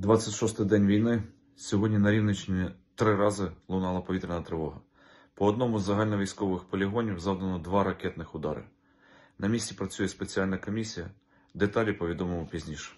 26-й день війни. Сьогодні на Рівненщині три рази лунала повітряна тривога. По одному з загальновійськових полігонів завдано два ракетних удари. На місці працює спеціальна комісія. Деталі повідомимо пізніше.